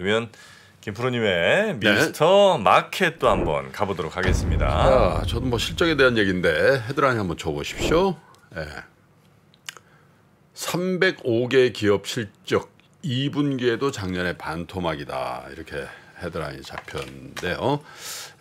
그러면 김프로님의 네. 미스터 네. 마켓 도 한번 가보도록 하겠습니다. 아, 저도 뭐 실적에 대한 얘기인데 헤드라인 한번 줘보십시오. 네. 예. 305개 기업 실적 2분기에도 작년에 반토막이다 이렇게 헤드라인이 잡혔는데요.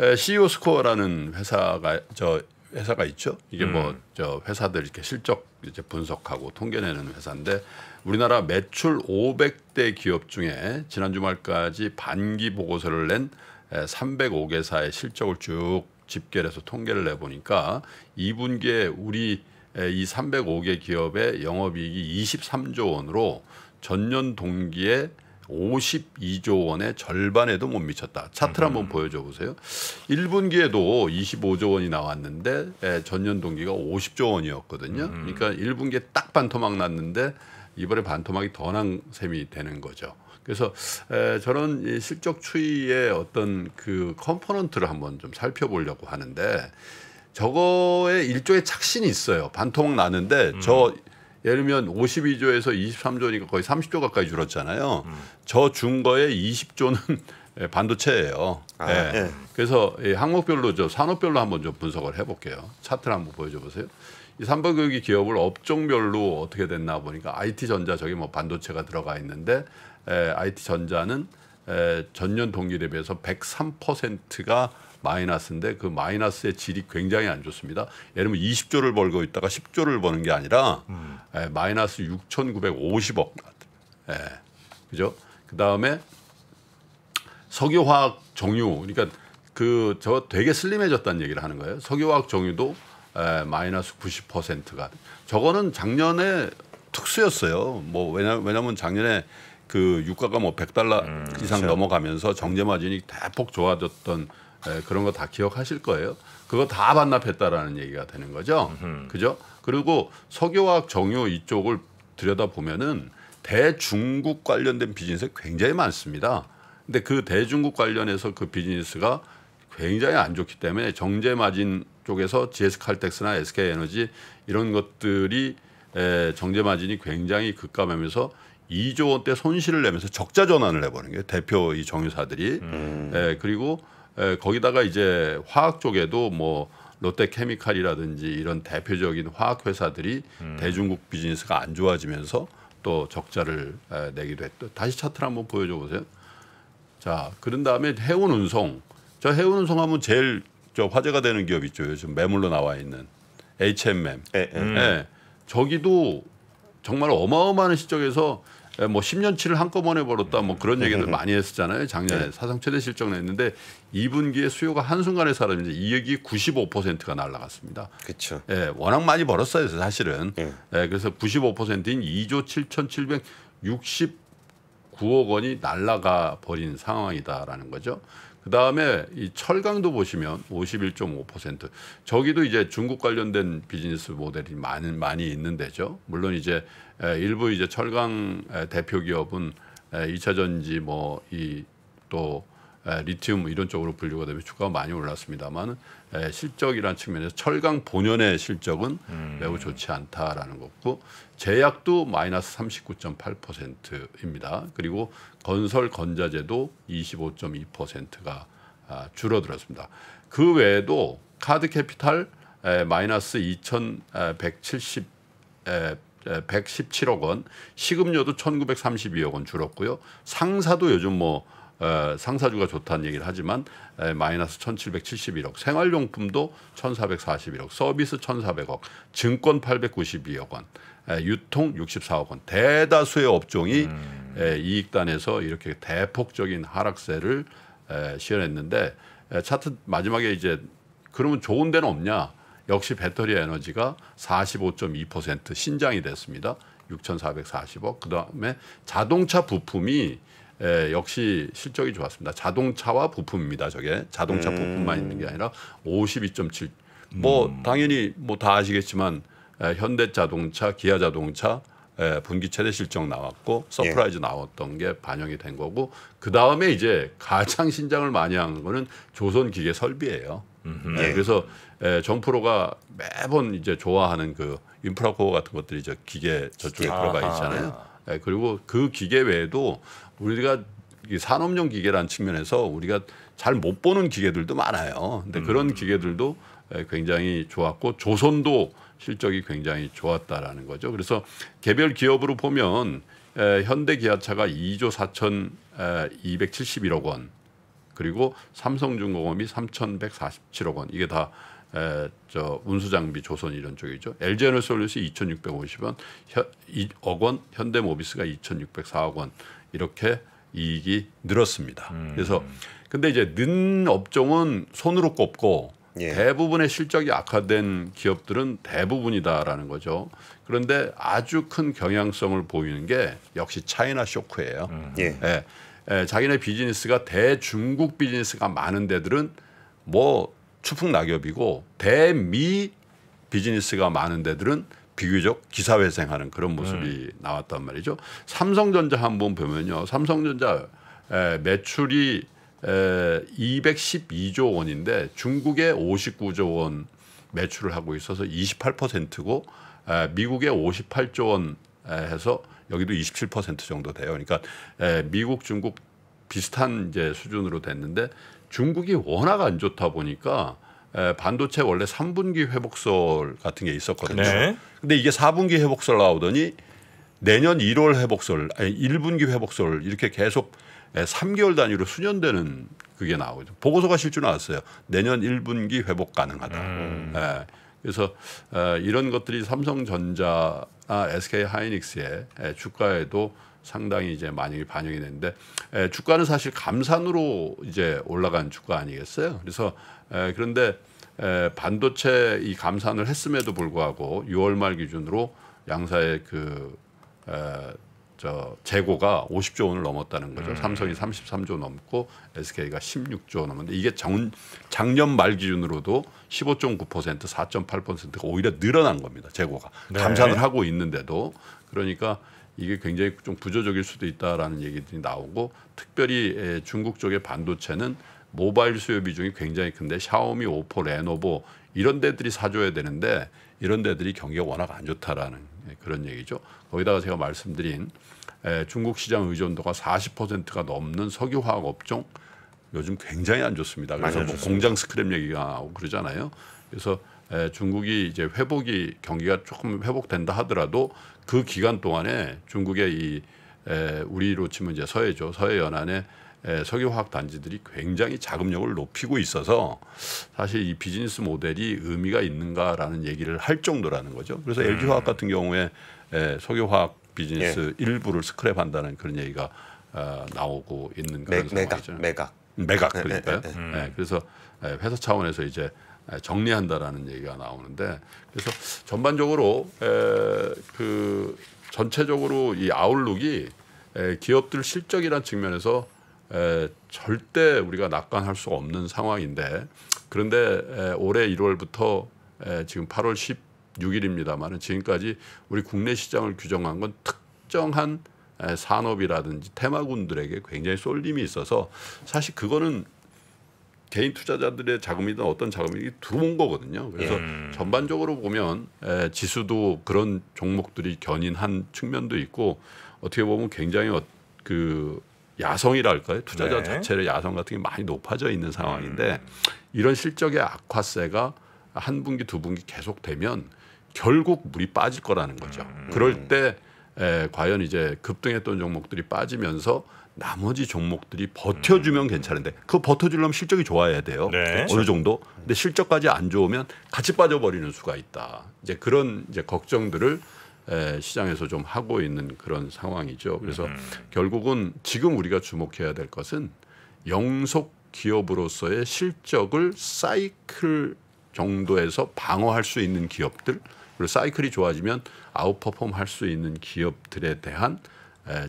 에, 예, CEO 스코어라는 회사가 저 회사가 있죠. 이게 뭐 음. 뭐저 회사들 이렇게 실적 이제 분석하고 통계내는 회사인데 우리나라 매출 500대 기업 중에 지난 주말까지 반기 보고서를 낸 305개사의 실적을 쭉 집계해서 통계를 내보니까 2분기에 우리 이 305개 기업의 영업이익이 23조 원으로 전년 동기에 52조 원의 절반에도 못 미쳤다. 차트를 한번 음. 보여줘 보세요. 1분기에도 25조 원이 나왔는데 예, 전년 동기가 50조 원이었거든요. 음. 그러니까 1분기에 딱 반토막 났는데 이번에 반토막이 더 난 셈이 되는 거죠. 그래서 에, 저는 이 실적 추이의 어떤 그 컴포넌트를 한번 좀 살펴보려고 하는데 저거에 일종의 착신이 있어요. 반토막 나는데 음. 저 예를 들면 52조에서 23조니까 거의 30조 가까이 줄었잖아요. 음. 저중거에 20조는 반도체예요. 아, 네. 네. 그래서 항목별로 저 산업별로 한번 좀 분석을 해볼게요. 차트를 한번 보여줘 보세요. 이 삼박교육이 기업을 업종별로 어떻게 됐나 보니까 IT 전자 저기 뭐 반도체가 들어가 있는데 에, IT 전자는 에, 전년 동기 대비해서 103%가 마이너스인데 그 마이너스의 질이 굉장히 안 좋습니다. 예를 들면 20조를 벌고 있다가 10조를 버는 게 아니라 음. 예, 마이너스 6,950억. 예. 그죠? 그다음에 석유화학 정유 그러니까 그 저 되게 슬림해졌다는 얘기를 하는 거예요. 석유화학 정유도 에, 예, 마이너스 90%가 저거는 작년에 특수였어요. 뭐 왜냐 왜냐면 작년에 그 유가가 뭐 100달러 음, 이상 그렇죠. 넘어가면서 정제 마진이 대폭 좋아졌던 예, 그런 거 다 기억하실 거예요. 그거 다 반납했다라는 얘기가 되는 거죠. 음흠. 그죠? 그리고 석유화학 정유 이쪽을 들여다보면은 대중국 관련된 비즈니스 가 굉장히 많습니다. 근데 그 대중국 관련해서 그 비즈니스가 굉장히 안 좋기 때문에 정제 마진 쪽에서 GS 칼텍스나 SK 에너지 이런 것들이 에, 예, 정제 마진이 굉장히 급감하면서 2조 원대 손실을 내면서 적자 전환을 해버는 게 대표 이 정유사들이 음. 에, 예, 그리고 거기다가 이제 화학 쪽에도 뭐 롯데케미칼이라든지 이런 대표적인 화학 회사들이 음. 대중국 비즈니스가 안 좋아지면서 또 적자를 내기도 했다. 다시 차트를 한번 보여줘 보세요. 자, 그런 다음에 해운 운송. 저 해운 운송 하면 제일 저 화제가 되는 기업 있죠. 요즘 매물로 나와 있는 HMM. 에, 에. 음. 예. 저기도 정말 어마어마한 시적에서 예, 뭐 10년치를 한꺼번에 벌었다 뭐 그런 얘기들 네. 많이 했었잖아요. 작년에 네. 사상 최대 실적을 냈는데 2분기에 수요가 한순간에 사라지면서 이익이 95%가 날라갔습니다. 그렇죠. 예, 워낙 많이 벌었어요, 사실은. 네. 예, 그래서 95%인 2조 7,760 9억 원이 날라가 버린 상황이다라는 거죠. 그 다음에 이 철강도 보시면 51.5% 저기도 이제 중국 관련된 비즈니스 모델이 많이 많이 있는 데죠. 물론 이제 일부 이제 철강 대표 기업은 2차 전지 뭐이또 예, 리튬 뭐 이런 쪽으로 분류가 되면 주가가 많이 올랐습니다만 예, 실적이라는 측면에서 철강 본연의 실적은 음. 매우 좋지 않다라는 거고 제약도 마이너스 39.8%입니다. 그리고 건설 건자재도 25.2%가 아, 줄어들었습니다. 그 외에도 카드 캐피탈 예, 마이너스 2,170 117억 원, 시급료도 1,932억 원 줄었고요. 상사도 요즘 뭐 어, 상사주가 좋다는 얘기를 하지만 마이너스 1,771억, 생활용품도 1,441억, 서비스 1,400억, 증권 892억 원, 유통 64억 원. 대다수의 업종이 음. 이익단에서 이렇게 대폭적인 하락세를 시현했는데 차트 마지막에 이제 그러면 좋은 데는 없냐? 역시 배터리 에너지가 45.2% 신장이 됐습니다. 6,440억. 그다음에 자동차 부품이 예, 역시 실적이 좋았습니다. 자동차와 부품입니다. 저게 자동차 음. 부품만 있는 게 아니라 52.7. 음. 뭐 당연히 뭐 다 아시겠지만 에, 예, 현대자동차, 기아자동차 예, 분기 최대 실적 나왔고 서프라이즈 예. 나왔던 게 반영이 된 거고 그 다음에 이제 가장 신장을 많이 한 거는 조선 기계 설비예요. 예, 예. 그래서 예, 정프로가 매번 이제 좋아하는 그 인프라코어 같은 것들이 저 기계 저쪽에 아, 들어가 있잖아요. 아, 예, 그리고 그 기계 외에도 우리가 산업용 기계라는 측면에서 우리가 잘 못 보는 기계들도 많아요. 근데 그런 음. 기계들도 예, 굉장히 좋았고 조선도 실적이 굉장히 좋았다라는 거죠. 그래서 개별 기업으로 보면 에, 예, 현대 기아차가 2조 4천 271억 원 그리고 삼성중공업이 3,147억 원 이게 다 에, 저 운수장비 조선 이런 쪽이죠. LG에너솔루시 2,650원, 현, 이, 억원 현대모비스가 2,604억 원 이렇게 이익이 늘었습니다. 음. 그래서 근데 이제 는 업종은 손으로 꼽고 예. 대부분의 실적이 악화된 기업들은 대부분이다라는 거죠. 그런데 아주 큰 경향성을 보이는 게 역시 차이나 쇼크예요. 음. 예. 예. 자기네 비즈니스가 대중국 비즈니스가 많은 데들은 뭐 추풍 낙엽이고 대미 비즈니스가 많은 데들은 비교적 기사회생하는 그런 모습이 음. 나왔단 말이죠. 삼성전자 한번 보면요. 삼성전자 에, 매출이 에, 212조 원인데 중국의 59조 원 매출을 하고 있어서 28%고 에, 미국의 58조 원 에, 해서 여기도 27% 정도 돼요. 그러니까 에, 미국, 중국 비슷한 이제 수준으로 됐는데 중국이 워낙 안 좋다 보니까 에, 반도체 원래 3분기 회복설 같은 게 있었거든요. 네. 근데 이게 4분기 회복설 나오더니 내년 1월 회복설, 아니 1분기 회복설 이렇게 계속 에, 3개월 단위로 수년되는 그게 나오죠. 보고서가 실제 나왔어요. 내년 1분기 회복 가능하다. 음. 예. 그래서 에, 이런 것들이 삼성전자나 SK 아, 하이닉스의 주가에도 상당히 이제 많이 반영이 됐는데 에, 주가는 사실 감산으로 이제 올라간 주가 아니겠어요? 그래서 에, 그런데 에, 반도체 이 감산을 했음에도 불구하고 6월 말 기준으로 양사의 그 에, 저 재고가 50조 원을 넘었다는 거죠. 음. 삼성이 33조 넘고 SK가 16조 넘었는데 이게 정, 작년 말 기준으로도 15.9% 4.8%가 오히려 늘어난 겁니다. 재고가 네. 감산을 하고 있는데도 그러니까 이게 굉장히 좀 구조적일 수도 있다라는 얘기들이 나오고 특별히 중국 쪽의 반도체는 모바일 수요 비중이 굉장히 큰데 샤오미, 오포, 레노버 이런 데들이 사줘야 되는데 이런 데들이 경기가 워낙 안 좋다라는 그런 얘기죠. 거기다가 제가 말씀드린 중국 시장 의존도가 40%가 넘는 석유화학 업종 요즘 굉장히 안 좋습니다. 그래서 뭐 공장 스크랩 얘기가 나오고 그러잖아요. 그래서 에, 중국이 이제 회복이 경기가 조금 회복된다 하더라도 그 기간 동안에 중국의 이 에, 우리로 치면 이제 서해죠 서해 연안에 에, 석유화학 단지들이 굉장히 자금력을 높이고 있어서 사실 이 비즈니스 모델이 의미가 있는가라는 얘기를 할 정도라는 거죠. 그래서 음. LG화학 같은 경우에 에, 석유화학 비즈니스 예. 일부를 스크랩한다는 그런 얘기가 어, 나오고 있는 그런 매, 상황이죠. 매각, 매각, 매각 예, 예, 그러니까요. 네, 네, 그래서 회사 차원에서 이제 예, 정리한다라는 얘기가 나오는데 그래서 전반적으로 그 전체적으로 이 아웃룩이 기업들 실적이란 측면에서 절대 우리가 낙관할 수 없는 상황인데 그런데 올해 1월부터 지금 8월 16일입니다만은 지금까지 우리 국내 시장을 규정한 건 특정한 산업이라든지 테마군들에게 굉장히 쏠림이 있어서 사실 그거는 개인 투자자들의 자금이든 어떤 자금이 들어온 거거든요. 그래서 예. 음. 전반적으로 보면 에, 지수도 그런 종목들이 견인한 측면도 있고 어떻게 보면 굉장히 어, 그 야성이랄까요? 투자자 네. 자체를 야성 같은 게 많이 높아져 있는 상황인데 음. 이런 실적의 악화세가 한 분기 두 분기 계속되면 결국 물이 빠질 거라는 거죠. 음. 그럴 때 에, 과연 이제 급등했던 종목들이 빠지면서 나머지 종목들이 버텨주면 음. 괜찮은데 그 버텨주려면 실적이 좋아야 돼요. 네. 그렇죠. 어느 정도. 근데 실적까지 안 좋으면 같이 빠져버리는 수가 있다. 이제 그런 이제 걱정들을 에, 시장에서 좀 하고 있는 그런 상황이죠. 그래서 음. 결국은 지금 우리가 주목해야 될 것은 영속 기업으로서의 실적을 사이클 정도에서 방어할 수 있는 기업들 그리고 사이클이 좋아지면 아웃퍼폼 할 수 있는 기업들에 대한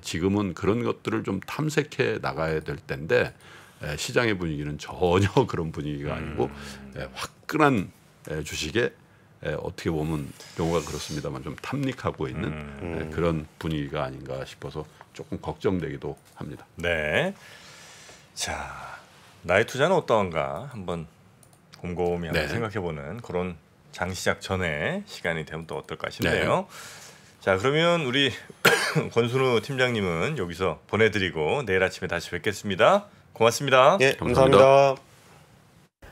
지금은 그런 것들을 좀 탐색해 나가야 될 텐데 시장의 분위기는 전혀 그런 분위기가 아니고 음. 화끈한 주식에 어떻게 보면 경우가 그렇습니다만 좀 탐닉하고 있는 음. 그런 분위기가 아닌가 싶어서 조금 걱정되기도 합니다. 네. 자, 나의 투자는 어떠한가 한번 곰곰이 한번 네. 생각해보는 그런 장 시작 전에 시간이 되면 또 어떨까 싶네요. 네. 자 그러면 우리 권순우 팀장님은 여기서 보내드리고 내일 아침에 다시 뵙겠습니다. 고맙습니다. 예, 네, 감사합니다. 감사합니다.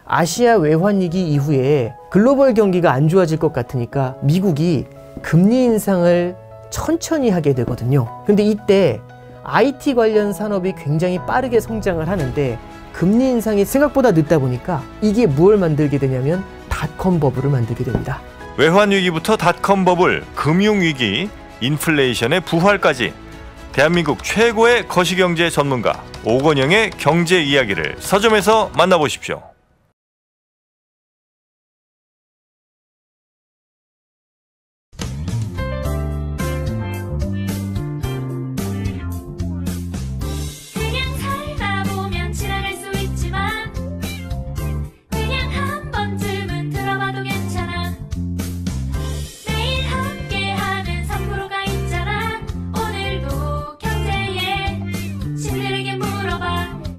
아시아 외환위기 이후에 글로벌 경기가 안 좋아질 것 같으니까 미국이 금리 인상을 천천히 하게 되거든요. 근데 이때 IT 관련 산업이 굉장히 빠르게 성장을 하는데 금리 인상이 생각보다 늦다 보니까 이게 뭘 만들게 되냐면 닷컴 버블을 만들게 됩니다. 외환위기부터 닷컴 버블, 금융위기, 인플레이션의 부활까지 대한민국 최고의 거시경제 전문가 오건영의 경제 이야기를 서점에서 만나보십시오.